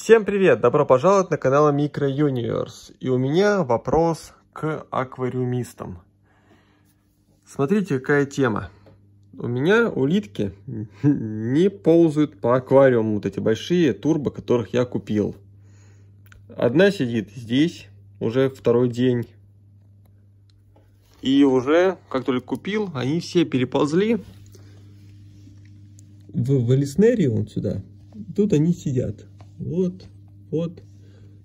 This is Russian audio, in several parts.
Всем привет! Добро пожаловать на канал Micro Universe. И у меня вопрос к аквариумистам. Смотрите, какая тема. У меня улитки не ползают по аквариуму, вот эти большие турбо, которых я купил. Одна сидит здесь уже второй день. И уже, как только купил, они все переползли в, в Элиснерию, вот сюда. Тут они сидят вот, вот.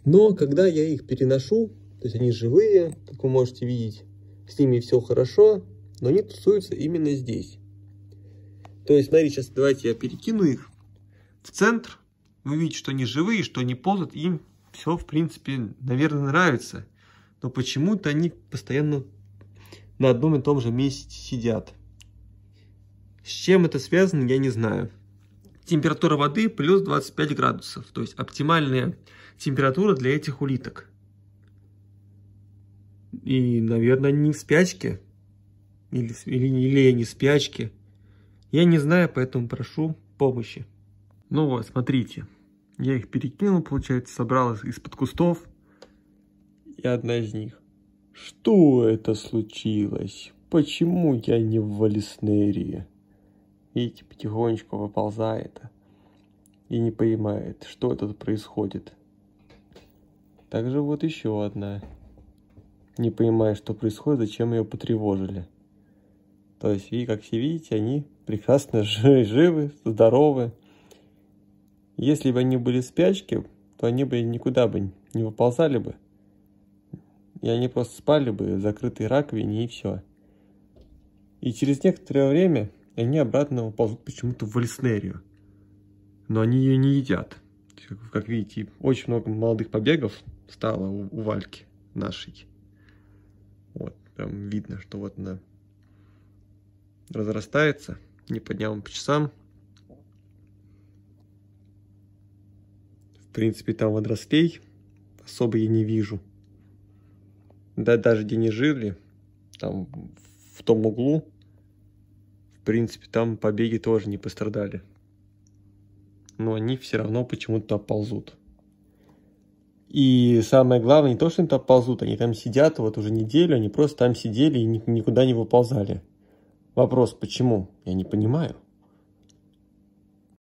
Но когда я их переношу, то есть они живые, как вы можете видеть, с ними все хорошо, но они тусуются именно здесь. То есть, смотрите, сейчас давайте я перекину их в центр. Вы видите, что они живые, что они ползают, им все, в принципе, наверное, нравится. Но почему-то они постоянно на одном и том же месте сидят. С чем это связано, я не знаю. Температура воды плюс 25 градусов, то есть оптимальная температура для этих улиток. И, наверное, не в спячке. Или, или, или не в спячке. Я не знаю, поэтому прошу помощи. Ну вот, смотрите. Я их перекинул, получается, собрал из-под кустов. И одна из них. Что это случилось? Почему я не в Валиснерии? и потихонечку типа, выползает и не понимает, что это происходит. Также вот еще одна. Не понимая, что происходит, зачем ее потревожили. То есть, и как все видите, они прекрасно живы, здоровы. Если бы они были спячки, то они бы никуда бы не выползали бы. И они просто спали бы в закрытой раковине и все. И через некоторое время и они обратно уползут почему-то в валиснерию. Но они ее не едят. Типа, как видите, очень много молодых побегов стало у, у Вальки нашей. Вот, прям видно, что вот она разрастается, не по дням, а по часам. В принципе, там водорослей особо я не вижу. Да, даже где не жили, там в том углу принципе, там побеги тоже не пострадали. Но они все равно почему-то туда ползут. И самое главное, не то, что они там ползут, они там сидят вот уже неделю, они просто там сидели и никуда не выползали. Вопрос, почему? Я не понимаю.